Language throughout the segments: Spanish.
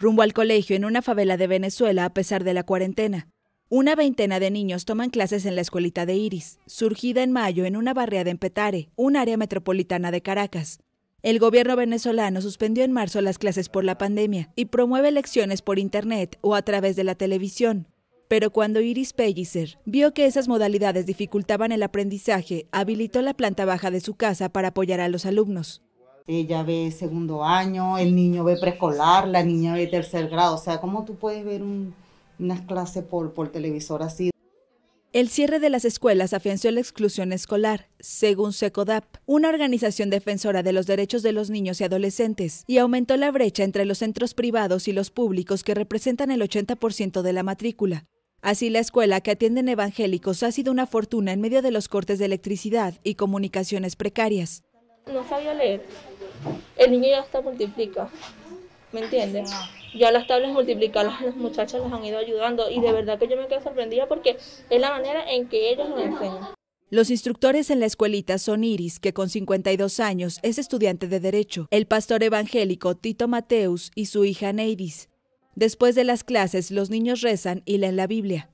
rumbo al colegio en una favela de Venezuela a pesar de la cuarentena. Una veintena de niños toman clases en la escuelita de Iris, surgida en mayo en una barriada en Petare, un área metropolitana de Caracas. El gobierno venezolano suspendió en marzo las clases por la pandemia y promueve lecciones por Internet o a través de la televisión. Pero cuando Iris Pellicer vio que esas modalidades dificultaban el aprendizaje, habilitó la planta baja de su casa para apoyar a los alumnos ella ve segundo año, el niño ve preescolar, la niña ve tercer grado. O sea, ¿cómo tú puedes ver un, unas clases por, por televisor así? El cierre de las escuelas afianzó la exclusión escolar, según SECODAP, una organización defensora de los derechos de los niños y adolescentes, y aumentó la brecha entre los centros privados y los públicos que representan el 80% de la matrícula. Así, la escuela que atienden evangélicos ha sido una fortuna en medio de los cortes de electricidad y comunicaciones precarias no sabía leer, el niño ya está multiplica, ¿me entiendes? Ya las tablas multiplicadas las muchachas las han ido ayudando y de verdad que yo me quedo sorprendida porque es la manera en que ellos lo enseñan. Los instructores en la escuelita son Iris, que con 52 años es estudiante de Derecho, el pastor evangélico Tito Mateus y su hija Neidis. Después de las clases, los niños rezan y leen la Biblia.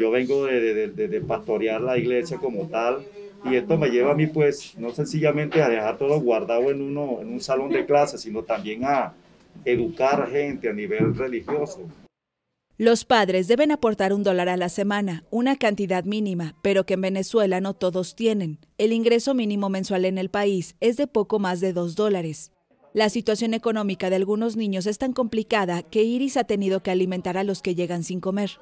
Yo vengo de pastorear la iglesia como tal, y esto me lleva a mí, pues, no sencillamente a dejar todo guardado en, uno, en un salón de clases, sino también a educar gente a nivel religioso. Los padres deben aportar un dólar a la semana, una cantidad mínima, pero que en Venezuela no todos tienen. El ingreso mínimo mensual en el país es de poco más de dos dólares. La situación económica de algunos niños es tan complicada que Iris ha tenido que alimentar a los que llegan sin comer.